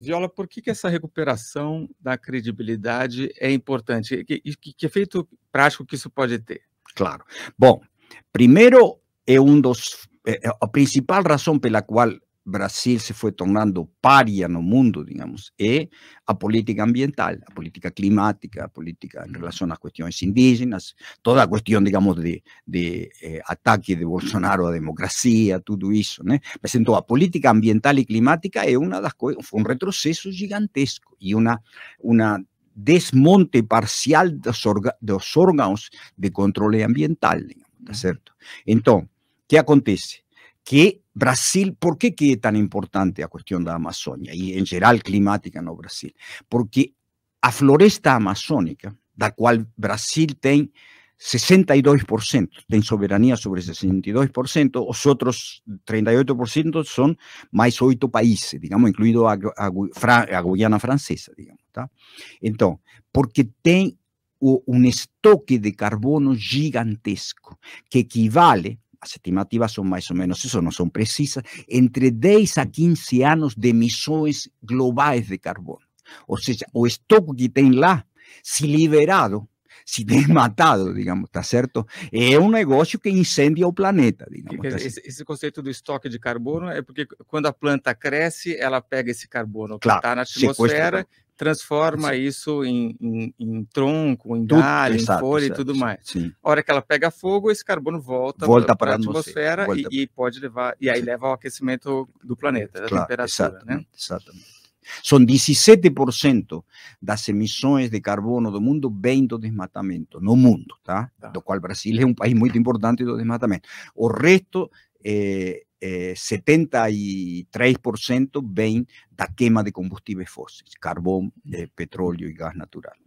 Viola, por que, que essa recuperação da credibilidade é importante? Que, que, que efeito prático que isso pode ter? Claro. Bom, primeiro é um dos é, é a principal razão pela qual Brasil se fue tornando en el mundo, digamos, y e a política ambiental, a política climática, a política relación a las cuestiones indígenas, toda la cuestión, digamos, de, eh, ataque de Bolsonaro a la democracia, todo eso. ¿no? entonces, la a política ambiental y climática es una retroceso fue gigantesco y una una desmonte parcial de los órganos de control ambiental, ¿cierto? Entonces, ¿qué ¿qué acontece? que Brasil, por qué que tan importante importante cuestión de la amazonia y en general climática no Brasil? Porque la floresta de la cual Brasil tiene 62%, tiene soberanía sobre 62%, los otros 38% son más 8 países, digamos, incluido a, a, Francesa, digamos, entonces Entonces, porque tiene un estoque de carbono gigantesco, que equivale as estimativas são mais ou menos isso, não são precisas, entre 10 a 15 anos de emissões globais de carbono. Ou seja, o estoque que tem lá, se liberado, se desmatado, digamos, tá certo? É um negócio que incendia o planeta, digamos. Tá esse, esse, conceito do estoque de carbono é porque quando a planta cresce, ela pega esse carbono que está na atmosfera, transforma Sim. isso em, em, em, tronco, em tudo, galho, em folha e tudo mais. Sim. A hora que ela pega fogo, esse carbono volta, volta para a atmosfera e, e, pode levar, e aí Sim. leva ao aquecimento do planeta, da claro, temperatura. Exatamente, né? exatamente. São 17% das emissões de carbono do mundo vêm do desmatamento, no mundo, tá? tá? Do qual o Brasil é um país muito importante do desmatamento. O resto é, eh, 73% ven da quema de combustibles fósiles, carbón, mm. eh, petróleo y gas natural.